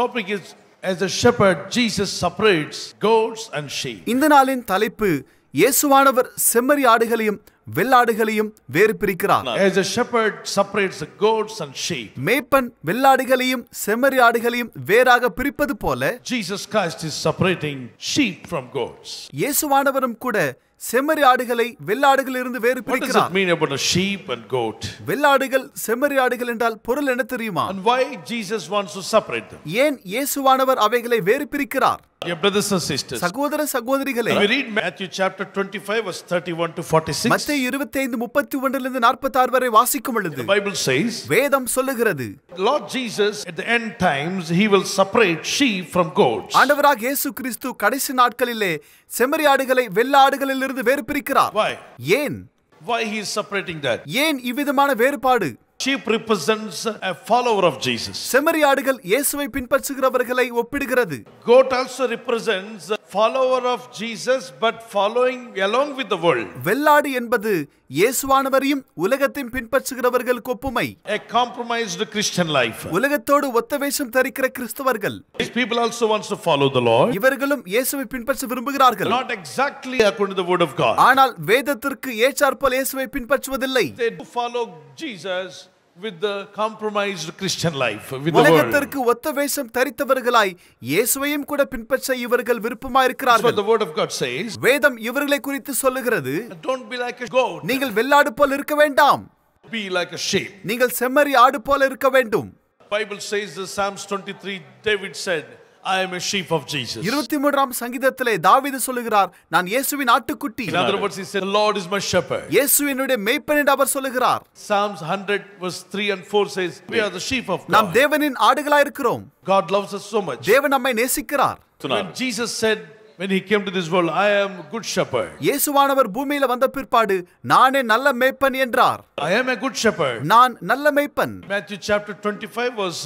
Topic is As a shepherd, Jesus separates goats and sheep. இந்த நாளின் தலைப்பு இயேசுவானவர் செம்மறி ஆடுகளையும் வெள்ளாடுகளையும் வேறு பிரிக்கிறார் As a shepherd separates the goats and sheep. மேய்ப்பன் வெள்ளாடுகளையும் செம்மறி ஆடுகளையும் வேறாக பிரிப்பது போல Jesus Christ is separating sheep from goats. இயேசுவானவரும் கூட செம்மறி ஆடுகளை வெள்ளாடுகள் இருந்து வேறு பிரிக்கிறார் மீன் a sheep and goat வெள்ளாடுகள் செம்மறி ஆடுகள் என்றால் பொருள் என்ன தெரியுமா and why jesus wants to separate them ஏன் இயேசுவானவர் அவைகளை வேறு பிரிக்கிறார் சகோதர சகோதரிகளே மத்திய இருபத்தைந்து முப்பத்தி ஒன்றிலிருந்து நாற்பத்தி ஆறு வரை வாசிக்கும் பைபிள் சேஸ் வேதம் சொல்லுகிறது lord Jesus at the end times he will separate sheep from goats ஆண்டவராக இயேசு கிறிஸ்து கடைசி நாட்களிலே செம்மறியாடுகளை வெள்ளாடுகளிலிருந்து வேறு பிரிக்கிறார் ஏன் why he is separating that ஏன் இவ்விதமான வேறுபாடு sheep represents a follower of Jesus. செமரியாடுகள் இயேசுவை பின்பற்றுகிறவர்களை ஒப்பிடுகிறது. Goat also represents follower of Jesus but following along with the world. வெள்ளாடு என்பது இயேசுவானவரையும் உலகத்தையும் பின்பற்றுகிறவர்கள் கொப்புமை a compromised உலகத்தோடு ஒத்த வேஷம் தரிக்கிற கிறிஸ்தவர்கள் these people also wants to follow the இவர்களும் இயேசுவை பின்பற்ற விரும்புகிறார்கள் not exactly according to ஆனால் வேதத்திற்கு ஏற்றாற்போல் இயேசுவை பின்பற்றுவதில்லை with the compromised உலகத்திற்கு ஒத்த வேஷம் தரித்தவர்களாய் இயேசுவையும் கூட பின்பற்ற இவர்கள் விருப்பமா இருக்கிறார்கள் வேதம் இவர்களை குறித்து சொல்லுகிறது don't நீங்கள் வெள்ளாடு போல் இருக்க வேண்டாம் be like நீங்கள் செம்மறி ஆடு போல இருக்க வேண்டும் Bible says the psalms three David said I am a sheep of Jesus. 23ஆம் சங்கீதத்திலே தாவீது சொல்லுகிறார் நான் இயேசுவின் ஆட்டுக்குட்டி. In other words he said the Lord is my shepherd. இயேசு என்னுடைய மேய்ப்பன் என்று அவர் சொல்லுகிறார். Psalms 100 verse 3 and 4 says we are the sheep of God. நாம் தேவனின் ஆடுகளாய் இருக்கிறோம். God loves us so much. தேவன் நம்மை நேசிக்கிறார். When Jesus said when he came to this world i am a good shepherd இயேசுவானவர் பூமியில வந்த பிற்பாடு நானே நல்ல மேய்ப்பன் என்றார் i am a good shepherd நான் நல்ல மேய்ப்பன் matthew chapter 25 verse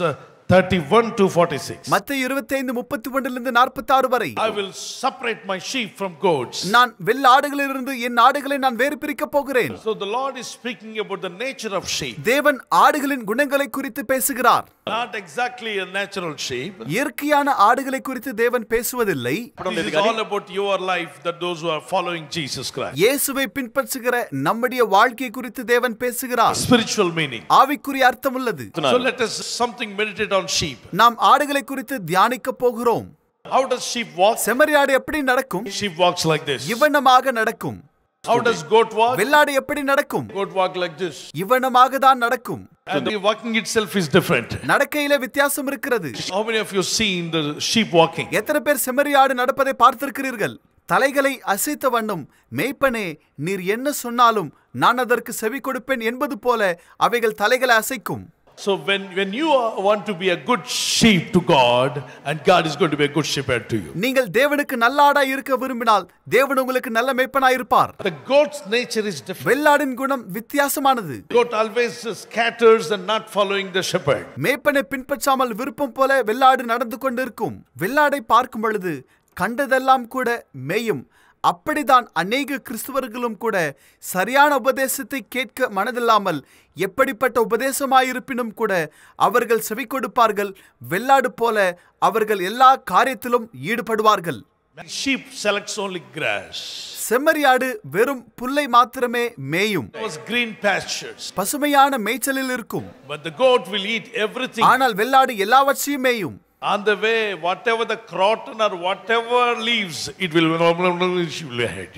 31 to 46 மத்தேயு 25 31 லிருந்து 46 வரை I will separate my sheep from goats நான் வெள்ளாடுகளிலிருந்து என் ஆடுகளை நான் வேறு பிரிக்க போகிறேன் So the Lord is speaking about the nature of sheep தேவன் ஆடுகளின் குணங்களை குறித்து பேசுகிறார் Not exactly a natural sheep இயற்கையான ஆடுகளை குறித்து தேவன் பேசுவதில்லை It is all about your life that those who are following Jesus Christ இயேசுவை பின்பற்றுகிற நம்முடைய வாழ்க்கை குறித்து தேவன் பேசுகிறார் Spiritual meaning ஆவிக்குரிய அர்த்தம் உள்ளது So let us something meditate meditate on sheep. நாம் ஆடுகளை குறித்து தியானிக்க போகிறோம். How does sheep walk? செம்மறியாடு எப்படி நடக்கும்? Sheep walks like this. இவனமாக நடக்கும். How does goat walk? வெள்ளாடு எப்படி நடக்கும்? Goat walk like this. இவனமாக தான் நடக்கும். And the walking itself is different. நடக்கையில வித்தியாசம் இருக்கிறது. How many of you seen the sheep walking? எத்தனை பேர் செம்மறியாடு நடப்பதை பார்த்திருக்கிறீர்கள்? தலைகளை அசைத்த வண்ணம் மேய்ப்பனே நீர் என்ன சொன்னாலும் நான் அதற்கு செவி கொடுப்பேன் என்பது போல அவைகள் தலைகளை அசைக்கும் So when, when you want to be a good sheep to God, and God is going to be a good shepherd to you. நீங்கள் தேவனுக்கு நல்ல ஆடா இருக்க விரும்பினால் தேவன் உங்களுக்கு நல்ல மேய்ப்பனாய் இருப்பார். The goat's nature is different. வெள்ளாடின் குணம் வித்தியாசமானது. Goat always scatters and not following the shepherd. மேய்ப்பனை பின்பற்றாமல் விருப்பம் போல வெள்ளாடு நடந்து கொண்டிருக்கும். வெள்ளாடை பார்க்கும் பொழுது கண்டதெல்லாம் கூட மேயும் அப்படிதான் அநேக கிறிஸ்துவர்களும் கூட சரியான உபதேசத்தை கேட்க மனதில்லாமல் எப்படிப்பட்ட உபதேசமாயிருப்பினும் கூட அவர்கள் செவி கொடுப்பார்கள் வெள்ளாடு போல அவர்கள் எல்லா காரியத்திலும் ஈடுபடுவார்கள் sheep selects only grass செம்மறியாடு வெறும் புல்லை மாத்திரமே மேயும் green pastures பசுமையான மேய்ச்சலில் இருக்கும் but the goat will eat everything ஆனால் வெள்ளாடு எல்லாவற்றையும் மேயும் On the way, whatever the croton or whatever leaves, it will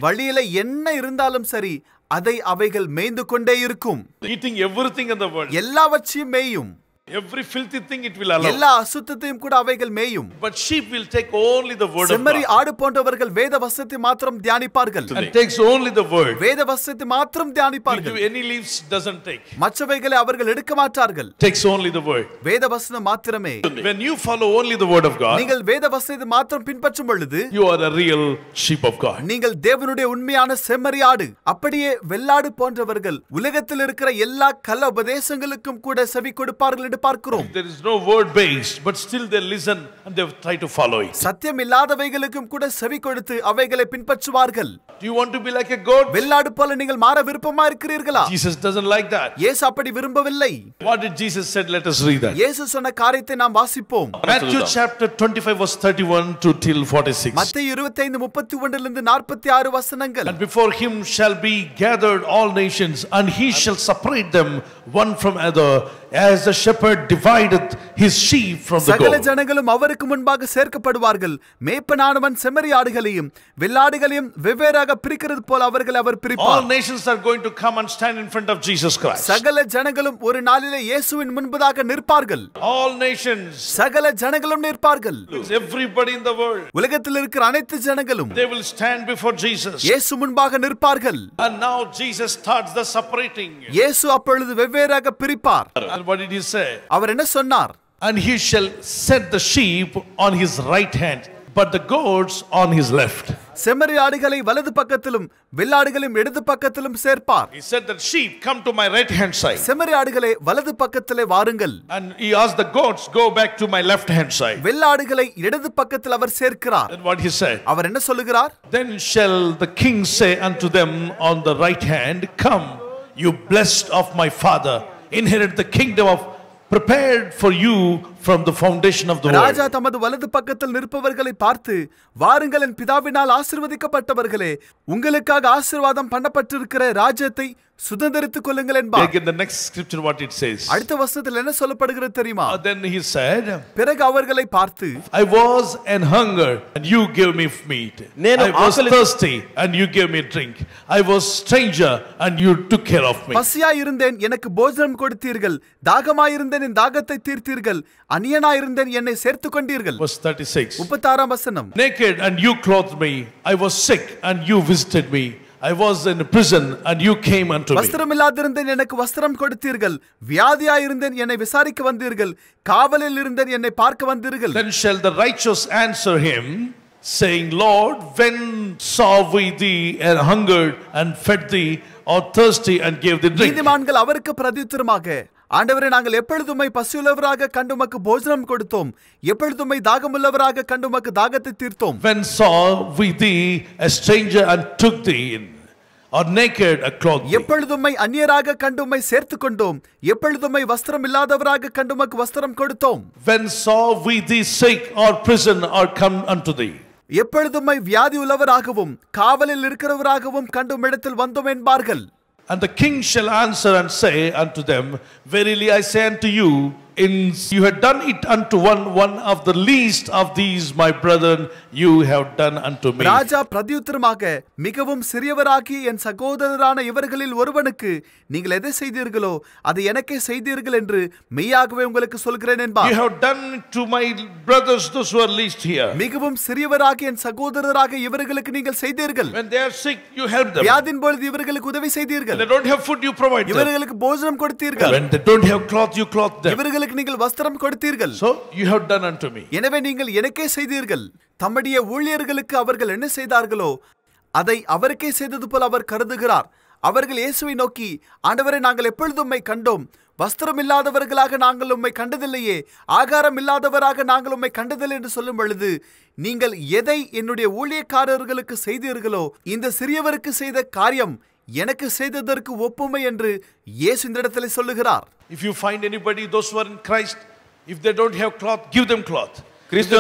வழியில என்ன இருந்தாலும் சரி அதை அவைகள் மேய்ந்து கொண்டே இருக்கும் eating everything in the world எல்லாவற்றையும் மேயும் Every filthy thing it will allow. எல்லா அசுத்தத்தையும் கூட அவைகள் மேயும். But sheep will take only the word செம்மறி ஆடு போன்றவர்கள் வேத வசனத்தை மாத்திரம் தியானிப்பார்கள். And takes only the word. வேத வசனத்தை மாத்திரம் தியானிப்பார்கள். Any leaves doesn't take. மற்றவைகளை அவர்கள் எடுக்க மாட்டார்கள். Takes only the word. வேத வசனம் மாத்திரமே. When you follow only the word of God. நீங்கள் வேத வசனத்தை மாத்திரம் பின்பற்றும் பொழுது you are a real sheep of God. நீங்கள் தேவனுடைய உண்மையான செம்மறி ஆடு. அப்படியே வெள்ளாடு போன்றவர்கள் உலகத்தில் இருக்கிற எல்லா கல உபதேசங்களுக்கும் கூட செவி கொடுப்பார்கள் பார்க்கிறோம் there is no word based but still they listen and they try to follow it சத்தியம் இல்லாதவைகளுக்கும் கூட செவி கொடுத்து அவைகளை பின்பற்றுவார்கள் do you want to be like a goat வெள்ளாடு போல நீங்கள் மாற விருப்பமா இருக்கிறீர்களா jesus doesn't like that இயேசு அப்படி விரும்பவில்லை what did jesus said let us read that இயேசு சொன்ன காரியத்தை நாம் வாசிப்போம் matthew chapter 25 verse 31 to till 46 மத்தேயு 25 31 இலிருந்து 46 வசனங்கள் and before him shall be gathered all nations and he shall separate them one from other. as the shepherd divideth his sheep from the சகல ஜனங்களும் அவருக்கு முன்பாக சேர்க்கப்படுவார்கள் மேய்ப்பனானவன் செம்மறியாடுகளையும் வெள்ளாடுகளையும் வெவ்வேறாக பிரிக்கிறது போல அவர்கள் அவர் பிரிப்பார் all nations are going to come and stand in front of jesus christ சகல ஜனங்களும் ஒரு நாளிலே இயேசுவின் முன்பதாக நிற்பார்கள் all nations சகல ஜனங்களும் நிற்பார்கள் everybody in the world உலகத்தில் இருக்கிற அனைத்து ஜனங்களும் they will stand before jesus இயேசு முன்பாக நிற்பார்கள் and now jesus starts the separating இயேசு அப்பொழுது வெவ்வேறாக பிரிப்பார் what did he say? அவர் என்ன சொன்னார்? And he shall set the sheep on his right hand but the goats on his left. செம்மறி ஆடுகளை வலது பக்கத்திலும் வெள்ளாடுகளையும் இடது பக்கத்திலும் சேர்ப்பார். He said that sheep come to my right hand side. செம்மறி ஆடுகளை வலது பக்கத்திலே வாருங்கள். And he asked the goats go back to my left hand side. வெள்ளாடுகளை இடது பக்கத்தில் அவர் சேர்க்கிறார். And what he said? அவர் என்ன சொல்லுகிறார்? Then shall the king say unto them on the right hand, come you blessed of my father inherit the kingdom of prepared for you from the foundation of the world ராஜா தமது வலது பக்கத்தில் நிற்பவர்களை பார்த்து வாருங்கள் என் பிதாவினால் ஆசீர்வதிக்கப்பட்டவர்களே உங்களுக்காக ஆசீர்வாதம் பண்ணப்பட்டிருக்கிற ராஜ்யத்தை சுதந்திரித்துக் கொள்ளுங்கள் என்பார் in the next scripture what it says அடுத்த வசனத்தில் என்ன சொல்லப்படுகிறது தெரியுமா uh, then he said பிறகு அவர்களை பார்த்து i was an hunger and you gave me meat i was thirsty and you gave me drink i was stranger and you took care of me பசியா இருந்தேன் எனக்கு போஜனம் கொடுத்தீர்கள் தாகமாய் இருந்தேன் என் தாகத்தை தீர்த்தீர்கள் அந்நியனாயிருந்தேன் என்னை சேர்த்துக் கொண்டீர்கள் was 36 முப்பத்தாறாம் வசனம் naked and you clothed me i was sick and you visited me I was in a prison and you came unto me. வஸ்திரம் இல்லாதிருந்தேன் எனக்கு வஸ்திரம் கொடுத்தீர்கள் வியாதியாய் இருந்தேன் என்னை விசாரிக்க வந்தீர்கள் காவலில் இருந்தேன் என்னை பார்க்க வந்தீர்கள் Then shall the righteous answer him saying Lord when saw we thee and hungered and fed thee or thirsty and gave thee drink நீதிமான்கள் அவருக்கு பிரதித்திரமாக ஆண்டவரை நாங்கள் எப்பொழுதுமை பசியுள்ளவராக கண்டுமக்கு போஜனம் கொடுத்தோம் எப்பொழுதுமை தாகமுள்ளவராக கண்டுமக்கு தாகத்தை தீர்த்தோம் when saw we thee a stranger and took thee in or naked a cloth எப்பொழுதுமை அந்நியராக கண்டுமை சேர்த்து கொண்டோம் எப்பொழுதுமை வஸ்திரம் இல்லாதவராக கண்டுமக்கு வஸ்திரம் கொடுத்தோம் when saw we thee sick or prison or come unto thee எப்பொழுதுமை வியாதி உள்ளவராகவும் காவலில் இருக்கிறவராகவும் கண்டும் இடத்தில் வந்தோம் என்பார்கள் And the king shall answer and say unto them, Verily I say unto you, in you had done it unto one one of the least of these my brethren you have done unto me ராஜா பிரதியுத்தரமாக மிகவும் சிறியவராகி என் சகோதரரான இவர்களில் ஒருவனுக்கு நீங்கள் எதை செய்தீர்களோ அது எனக்கே செய்தீர்கள் என்று மெய்யாகவே உங்களுக்கு சொல்கிறேன் என்பார் you have done to my brothers those who least here மிகவும் சிறியவராகி என் சகோதரராக இவர்களுக்கு நீங்கள் செய்தீர்கள் when they are sick you help them வியாதின் பொழுது இவர்களுக்கு உதவி செய்தீர்கள் they don't have food you provide them இவர்களுக்கு போஜனம் கொடுத்தீர்கள் when they don't have cloth you cloth them இவர்களுக்கு அவர்களுக்கு நீங்கள் வஸ்திரம் கொடுத்தீர்கள் so you have done unto me எனவே நீங்கள் எனக்கே செய்தீர்கள் தம்முடைய ஊழியர்களுக்கு அவர்கள் என்ன செய்தார்களோ அதை அவருக்கே செய்தது போல் அவர் கருதுகிறார் அவர்கள் இயேசுவை நோக்கி ஆண்டவரை நாங்கள் எப்பொழுதும் உம்மை கண்டோம் வஸ்திரம் இல்லாதவர்களாக நாங்கள் உம்மை கண்டதில்லையே ஆகாரம் இல்லாதவராக நாங்கள் உம்மை கண்டதில்லை என்று சொல்லும் பொழுது நீங்கள் எதை என்னுடைய ஊழியக்காரர்களுக்கு செய்தீர்களோ இந்த சிறியவருக்கு செய்த காரியம் எனக்கு செய்ததற்கு ஒப்புமை என்று இயேசு இந்த இடத்துல சொல்லுகிறார் if you find anybody those were in Christ if they don't have cloth give them cloth கிறிஸ்து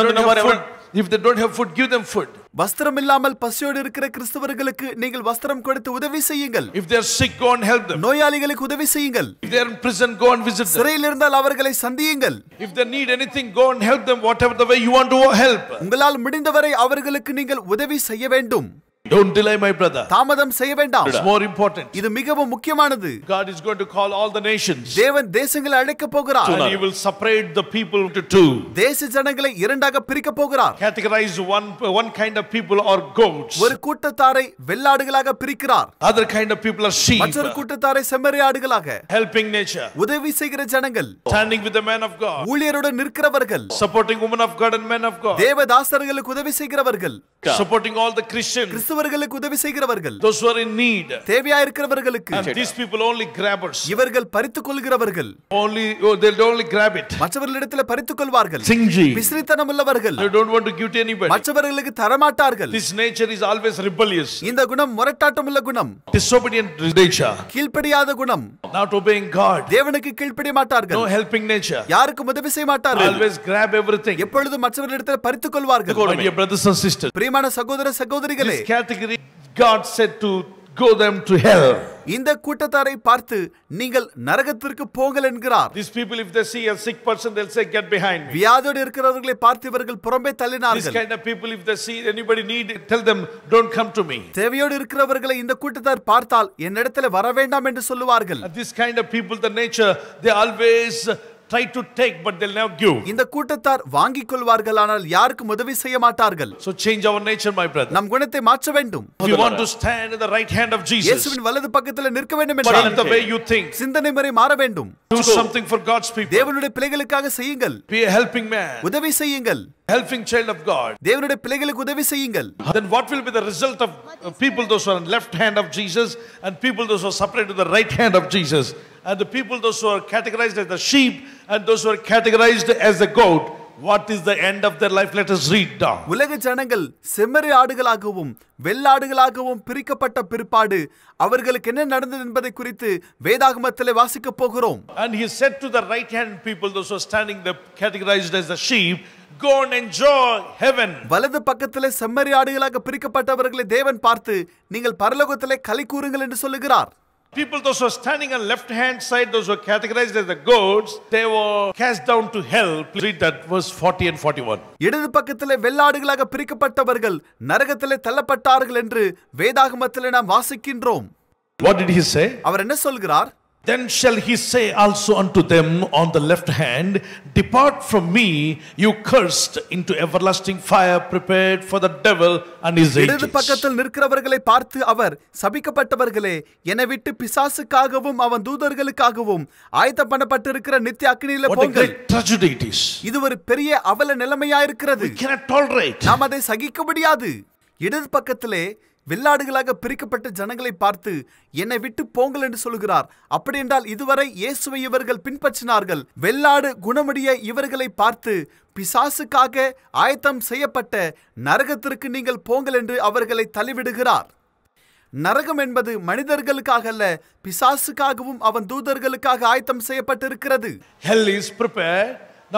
if they don't have food give them food வஸ்திரம் இல்லாமல் பசியோடு இருக்கிற கிறிஸ்தவர்களுக்கு நீங்கள் வஸ்திரம் கொடுத்து உதவி செய்யுங்கள் if they're sick go and help them நோயாளிகளுக்கு உதவி செய்யுங்கள் if they're in prison go and visit them சிறையில் இருந்தால் அவர்களை சந்தியுங்கள் if they need anything go and help them whatever the way you want to help உங்களால் முடிந்தவரை அவர்களுக்கு நீங்கள் உதவி செய்ய வேண்டும் Don't delay my brother. தாமதம் செய்ய வேண்டாம். It's more important. இது மிகவும் முக்கியமானது. God is going to call all the nations. தேவன் தேசங்களை அழைக்க போகிறார். And he will separate the people into two. தேச ஜனங்களை இரண்டாக பிரிக்க போகிறார். Categorize one one kind of people or goats. ஒரு கூட்டத்தாரை வெள்ளாடுகளாக பிரிக்கிறார். Other kind of people are sheep. மற்றொரு கூட்டத்தாரை செம்மறியாடுகளாக. Helping nature. உதவி செய்கிற ஜனங்கள். Standing with the man of God. ஊழியரோடு நிற்கிறவர்கள். Supporting women of God and men of God. தேவதாசர்களுக்கு உதவி செய்கிறவர்கள். Supporting all the Christians. பேசுவர்களுக்கு உதவி செய்கிறவர்கள் those தேவையா இருக்கிறவர்களுக்கு இவர்கள் கொள்கிறவர்கள் oh, மற்றவர்களிடத்தில் கொள்வார்கள் உள்ளவர்கள் மற்றவர்களுக்கு தர மாட்டார்கள் இந்த குணம் முரட்டாட்டம் உள்ள குணம் கீழ்ப்படியாத குணம் not தேவனுக்கு கீழ்ப்படிய மாட்டார்கள் no helping nature யாருக்கும் உதவி செய்ய மாட்டார்கள் எப்பொழுதும் மற்றவர்களிடத்தில் பறித்துக் கொள்வார்கள் பிரியமான சகோதர சகோதரிகளே category, God said to go them to hell. இந்த கூட்டத்தாரை பார்த்து நீங்கள் நரகத்திற்கு போங்கள் என்கிறார் these people if they see a sick person they'll say get behind me வியாதியோடு இருக்கிறவர்களை பார்த்து இவர்கள் புறம்பே தள்ளினார்கள் this kind of people if they see anybody need tell them don't come to me தேவையோடு இருக்கிறவர்களை இந்த கூட்டத்தார் பார்த்தால் என்னிடத்தில் வர வேண்டாம் என்று சொல்லுவார்கள் this kind of people the nature they always try to take but they'll never give இந்த கூட்டத்தார் வாங்கிக் கொள்வார்கள் ஆனால் யாருக்கும் உதவி செய்ய மாட்டார்கள் so change our nature my brother நம் குணத்தை மாற்ற வேண்டும் we want to stand in the right hand of jesus இயேசுவின் வலது பக்கத்தில் நிற்க வேண்டும் என்றால் the way you think சிந்தனை முறை மாற வேண்டும் do something for god's people தேவனுடைய பிள்ளைகளுக்காக செய்யுங்கள் be a helping man உதவி செய்யுங்கள் helping child of God, then what will be the result of uh, people those who are on left hand of Jesus and people those who are separated to the right hand of Jesus and the people those who are categorized as the sheep and those who are categorized as the goat? What is the end of their life let us read down உலக ஜனங்கள் செம்மறி ஆடுகளாகவும் வெள்ளாடுகளாகவும் பிரிக்கப்பட்ட பிற்பாடு அவர்களுக்கு என்ன நடந்தது என்பதை குறித்து வேதாகமத்தில் வாசிக்க போகிறோம் and he set to the right hand people those who standing standing there categorized as the sheep go and enjoy வலது பக்கத்தில் செம்மறி ஆடுகளாக பிரிக்கப்பட்டவர்களை தேவன் பார்த்து நீங்கள் பரலோகத்திலே களி கூறுங்கள் என்று சொல்லுகிறார் People, those who are standing on left hand side, those who are categorized as the goats, they were cast down to hell. Please read that verse 40 and 41. இடது பக்கத்தில் வெள்ளாடுகளாக பிரிக்கப்பட்டவர்கள் நரகத்திலே தள்ளப்பட்டார்கள் என்று வேதாகமத்தில் நாம் வாசிக்கின்றோம் What did he say? அவர் என்ன சொல்கிறார் Then shall he say also unto them on the left hand, Depart from me, you cursed, into everlasting fire prepared for the devil and his agents. இடது பக்கத்தில் நிற்கிறவர்களை பார்த்து அவர் சபிக்கப்பட்டவர்களே என்னை விட்டு பிசாசுக்காகவும் அவன் தூதர்களுக்காகவும் ஆயத்தம் பண்ணப்பட்டிருக்கிற நித்திய அக்னியில போங்கள் tragedy it is இது ஒரு பெரிய அவல நிலைமையா இருக்கிறது we cannot tolerate நாம் அதை சகிக்க முடியாது இடது பக்கத்திலே வெள்ளாடுகளாக பிரிக்கப்பட்ட ஜனங்களை பார்த்து என்னை விட்டு போங்கள் என்று சொல்கிறார் அப்படியென்றால் இதுவரை இயேசுவை இவர்கள் பின்பற்றினார்கள் வெள்ளாடு குணமுடைய இவர்களை பார்த்து பிசாசுக்காக ஆயத்தம் செய்யப்பட்ட நரகத்திற்கு நீங்கள் போங்கள் என்று அவர்களை தள்ளிவிடுகிறார் நரகம் என்பது மனிதர்களுக்காக அல்ல பிசாசுக்காகவும் அவன் தூதர்களுக்காக ஆயத்தம் செய்யப்பட்டிருக்கிறது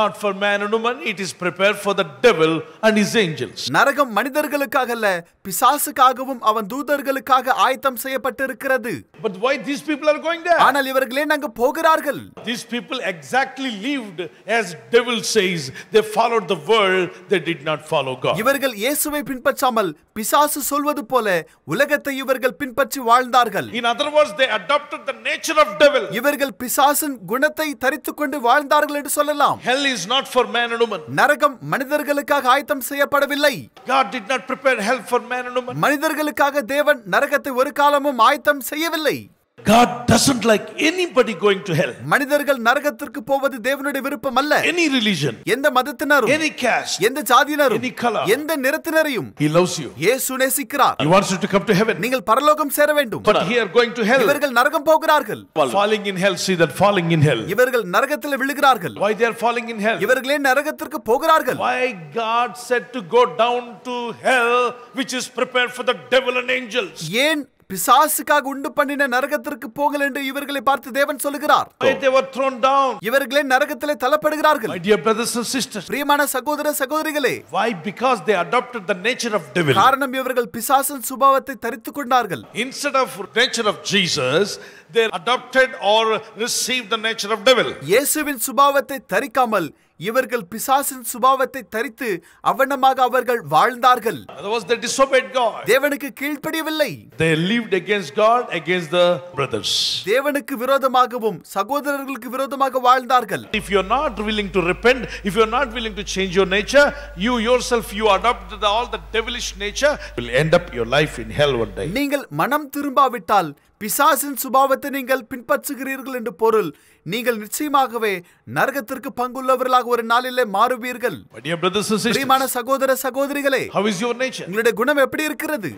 not for man and woman it is prepare for the devil and his angels நரகம் மனிதர்களுக்காக அல்ல பிசாசுக்காகவும் அவன் தூதர்களுக்காக ஆயத்தம் செய்யப்பட்டிருக்கிறது but why these people are going there ஆனால் இவர்களே நாங்க போகிறார்கள் these people exactly lived as devil says they followed the world they did not follow god இவர்கள் இயேசுவை பின்பற்றாமல் பிசாசு சொல்வது போல உலகத்தை இவர்கள் பின்பற்றி வாழ்ந்தார்கள் in other words they adopted the nature of devil இவர்கள் பிசாசின் குணத்தை தரித்துக்கொண்டு வாழ்ந்தார்கள் என்று சொல்லலாம் hell hell is not for man and நரகம் மனிதர்களுக்காக ஆயத்தம் செய்யப்படவில்லை God did not prepare help for man and woman மனிதர்களுக்காக தேவன் நரகத்தை ஒரு காலமும் ஆயத்தம் செய்யவில்லை God doesn't like anybody going to hell. மனிதர்கள் நரகத்திற்கு போவது தேவனுடைய விருப்பம் அல்ல. Any religion. எந்த மதத்தினரும். Any caste. எந்த ஜாதியினரும். Any color. எந்த நிறத்தினரையும். He loves you. இயேசு நேசிக்கிறார். He wants you to come to heaven. நீங்கள் பரலோகம் சேர வேண்டும். But here going to hell. இவர்கள் நரகம் போகிறார்கள். Falling in hell see that falling in hell. இவர்கள் நரகத்தில் விழுகிறார்கள். Why they are falling in hell? இவர்கள் ஏன் நரகத்திற்கு போகிறார்கள்? Why God said to go down to hell which is prepared for the devil and angels. ஏன் பிசாசுக்காக உண்டு பண்ணின நரகத்திற்கு போங்கள் என்று இவர்களை பார்த்து தேவன் சொல்லுகிறார் இவர்களே நரகத்திலே தள்ளப்படுகிறார்கள் பிரியமான சகோதர சகோதரிகளே why because they adopted the nature of devil காரணம் இவர்கள் பிசாசின் சுபாவத்தை தரித்துக் கொண்டார்கள் instead of nature of jesus they adopted or received the nature of devil இயேசுவின் சுபாவத்தை தரிக்காமல் இவர்கள் பிசாசின் சுபாவத்தை தரித்து அவனமாக அவர்கள் வாழ்ந்தார்கள் தேவனுக்கு கீழ்ப்படியவில்லை they lived against god against the brothers தேவனுக்கு விரோதமாகவும் சகோதரர்களுக்கு விரோதமாக வாழ்ந்தார்கள் if you are not willing to repent if you are not willing to change your nature you yourself you adopt the, all the devilish nature will end up your life in hell one day நீங்கள் மனம் திரும்பாவிட்டால் பிசாசின் சுபாவத்தை நீங்கள் பின்பற்றுகிறீர்கள் என்று பொருள் நீங்கள் நிச்சயமாகவே நரகத்திற்கு பங்குள்ளவர்களாக ஒரு நாளிலே மாறுவீர்கள் பிரியமான சகோதர சகோதரிகளே உங்களுடைய குணம் எப்படி இருக்கிறது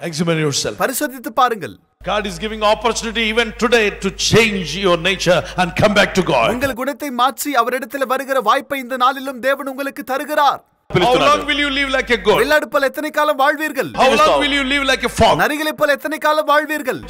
பரிசோதித்து பாருங்கள் God is giving opportunity even today to change your nature and come back to God உங்கள் குணத்தை மாற்றி அவரிடத்தில் வருகிற வாய்ப்பை இந்த நாளிலும் தேவன் உங்களுக்கு தருகிறார் வெள்ளாடுப்பல் எத்தனை காலம் வாழ்வீர்கள் போல காலம் வாழ்வீர்கள்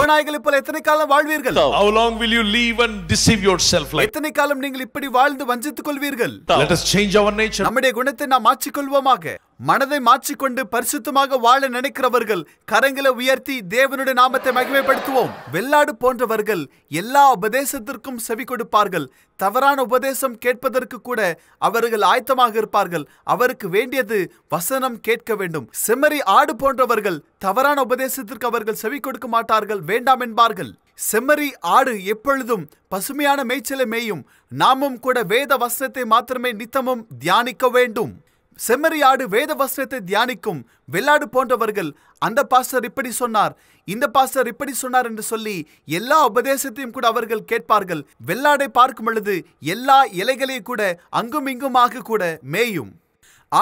ஓநாய்களை போல எத்தனை காலம் வாழ்வீர்கள் How long will you live and deceive yourself like காலம் நீங்கள் இப்படி வாழ்ந்து வஞ்சித்துக் கொள்வீர்கள் Let us change our nature நம்முடைய குணத்தை நாம் மாற்றிக் கொள்வோமாக மனதை மாற்றிக்கொண்டு பரிசுத்தமாக வாழ நினைக்கிறவர்கள் கரங்களை உயர்த்தி தேவனுடைய நாமத்தை மகிமைப்படுத்துவோம் வெள்ளாடு போன்றவர்கள் எல்லா உபதேசத்திற்கும் செவி கொடுப்பார்கள் தவறான உபதேசம் கேட்பதற்கு கூட அவர்கள் ஆயத்தமாக இருப்பார்கள் அவருக்கு வேண்டியது வசனம் கேட்க வேண்டும் செம்மறி ஆடு போன்றவர்கள் தவறான உபதேசத்திற்கு அவர்கள் செவி கொடுக்க மாட்டார்கள் வேண்டாம் என்பார்கள் செம்மறி ஆடு எப்பொழுதும் பசுமையான மேய்ச்சலை மேயும் நாமும் கூட வேத வசனத்தை மாத்திரமே நித்தமும் தியானிக்க வேண்டும் செம்மறியாடு வேத வசனத்தை தியானிக்கும் வெள்ளாடு போன்றவர்கள் அந்த பாஸ்டர் இப்படி சொன்னார் இந்த பாஸ்டர் இப்படி சொன்னார் என்று சொல்லி எல்லா உபதேசத்தையும் கூட அவர்கள் கேட்பார்கள் வெள்ளாடை பார்க்கும் பொழுது எல்லா இலைகளையும் கூட அங்கும் இங்குமாக கூட மேயும்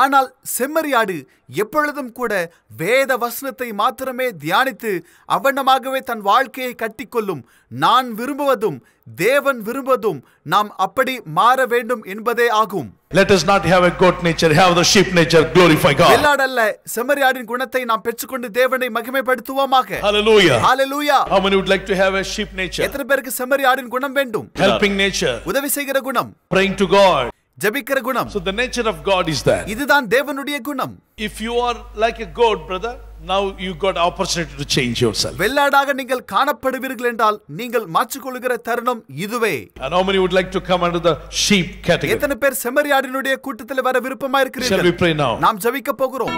ஆனால் செம்மறியாடு எப்பொழுதும் கூட வேத வசனத்தை மாத்திரமே தியானித்து அவனமாகவே தன் வாழ்க்கையை கட்டிக்கொள்ளும் நான் விரும்புவதும் தேவன் விரும்புவதும் நாம் அப்படி மாற வேண்டும் என்பதே ஆகும் let us not have a goat nature have the sheep nature glorify God வெள்ளாடல்ல செம்மறியாடின் குணத்தை நாம் பெற்றுக்கொண்டு தேவனை மகிமைப்படுத்துவோமாக ஹalleluya ஹalleluya how many would like to have a sheep nature எத்தனை பேருக்கு செம்மறியாடின் குணம் வேண்டும் helping nature உதவி செய்கிற குணம் praying to god ஜெபிக்கிற குணம் so the nature of god is that இதுதான் தேவனுடைய குணம் if you are like a goat brother now you got opportunity to change your self வெள்ளாடாக நீங்கள் காணப்படுவீர்கள் என்றால் நீங்கள் மாற்றிக்கொள்கிற தருணம் இதுவே how many would like to come under sheep sheep எத்தனை பேர் செம்மறியாடினுடைய கூட்டத்தில் வர விருப்பமா இருக்கிறீர்கள் shall we pray நாம் ஜெபிக்க போகிறோம்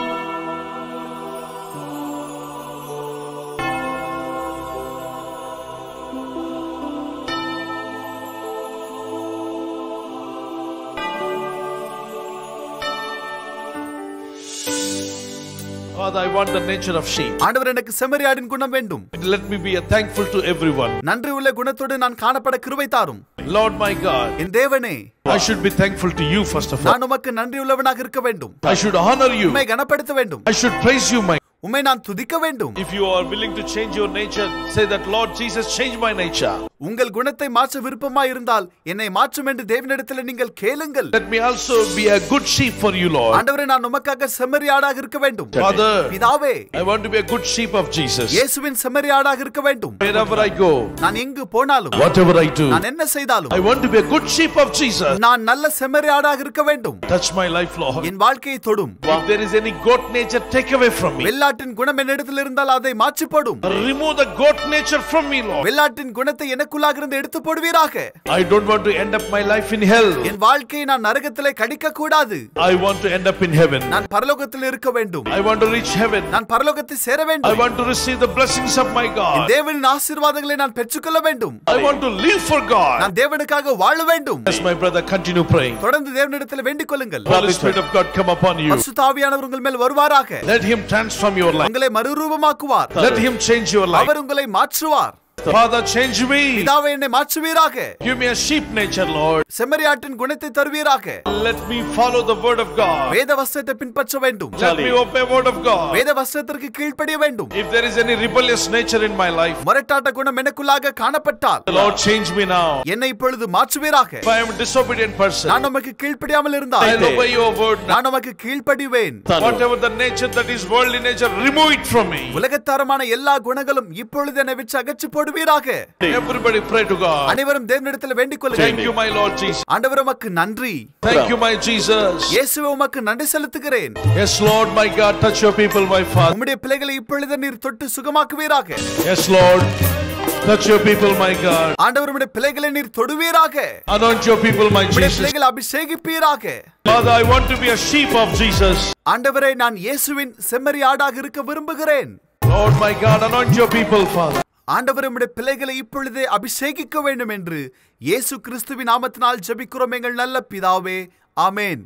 Father, I want the nature of sheep. ஆண்டவர் எனக்கு செம்மறியாடின் குணம் வேண்டும். Let me be a thankful to everyone. நன்றி உள்ள குணத்தோடு நான் காணப்பட கிருபை தாரும். Lord my God. என் தேவனே I should be thankful to you first of all. நான் உமக்கு நன்றி உள்ளவனாக இருக்க வேண்டும். I should honor you. உம்மை கனப்படுத்த வேண்டும். I should praise you my உம்மை நான் துதிக்க வேண்டும் if you are willing to change your nature say that lord jesus change my nature உங்கள் குணத்தை மாற்ற விருப்பமாய் இருந்தால் என்னை மாற்றும் என்று தேவனிடத்தில் நீங்கள் கேளுங்கள் let me also be a good sheep for you lord ஆண்டவரே நான் உமக்காக செம்மறியாடாக இருக்க வேண்டும் father பிதாவே i want to be a good sheep of jesus இயேசுவின் செம்மறியாடாக இருக்க வேண்டும் wherever i go நான் எங்கு போனாலும் whatever i do நான் என்ன செய்தாலும் i want to be a good sheep of jesus நான் நல்ல செம்மறியாடாக இருக்க வேண்டும் touch my life lord என் வாழ்க்கையை தொடும் if there is any goat nature take away from me வெள்ளாட்டு வெள்ளாட்டின் குணம் என்னிடத்தில் இருந்தால் அதை மாற்றிப்படும் remove the goat nature from me lord வெள்ளாட்டின் குணத்தை எனக்குள்ளாக இருந்து எடுத்து போடுவீராக i don't want to end up my life in hell என் வாழ்க்கையை நான் நரகத்திலே கடிக்க கூடாது i want to end up in heaven நான் பரலோகத்தில் இருக்க வேண்டும் i want to reach heaven நான் பரலோகத்தை சேர வேண்டும் i want to receive the blessings of my god தேவனின் ஆசீர்வாதங்களை நான் பெற்றுக்கொள்ள வேண்டும் i want to live for god நான் தேவனுக்காக வாழ வேண்டும் as my brother continue praying தொடர்ந்து தேவனிடத்தில் வேண்டிக் கொள்ளுங்கள் holy spirit of god come upon you பரிசுத்த ஆவியானவர் உங்கள் மேல் வருவாராக let him transform your your life உங்களை மறுரூபமாக்குவார் let him change your life அவர் உங்களை மாற்றுவார் Father, change me. பிதாவே என்னை மாற்றுவீராக. Give me a sheep nature, Lord. செம்மறியாட்டின் குணத்தை தருவீராக. Let me follow the word of God. வேத வசனத்தை பின்பற்ற வேண்டும். Let me obey word of God. வேத வசனத்திற்கு கீழ்ப்படிய வேண்டும். If there is any rebellious nature in my life. முரட்டாட்ட குணம் எனக்குள்ளாக காணப்பட்டால். The Lord change me now. என்னை இப்பொழுது மாற்றுவீராக. If I am a disobedient person. நான் உமக்கு கீழ்ப்படியாமல் இருந்தால். I obey your word. நான் உமக்கு கீழ்ப்படிவேன். Whatever the nature that is worldly nature, remove it from me. உலகத்தரமான எல்லா குணங்களும் இப்பொழுது என்னை விட்டு அகற்றி பயன்படுவீராக அனைவரும் தேவனிடத்தில் வேண்டிக்கொள்ளுங்கள் थैंक நன்றி நன்றி செலுத்துகிறேன் yes lord my God touch my பிள்ளைகளை இப்பொழுது நீர் தொட்டு சுகமாக்குவீராக எஸ் லார்ட் செம்மறி ஆடாக இருக்க விரும்புகிறேன் ஆண்டவருடைய பிள்ளைகளை இப்பொழுதே அபிஷேகிக்க வேண்டும் என்று இயேசு கிறிஸ்துவின் நாமத்தினால் ஜபிக்கிறோம் எங்கள் நல்ல பிதாவே ஆமேன்